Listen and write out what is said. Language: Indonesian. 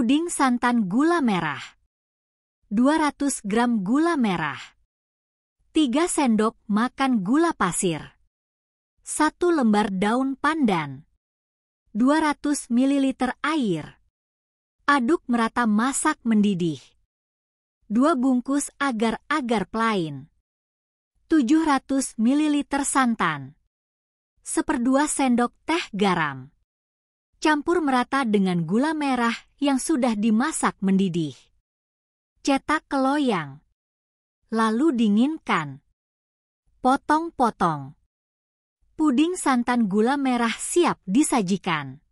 Puding santan gula merah. 200 gram gula merah. 3 sendok makan gula pasir. 1 lembar daun pandan. 200 ml air. Aduk merata masak mendidih. 2 bungkus agar-agar plain. 700 ml santan. 1/2 sendok teh garam campur merata dengan gula merah yang sudah dimasak mendidih. Cetak ke loyang. Lalu dinginkan. Potong-potong. Puding santan gula merah siap disajikan.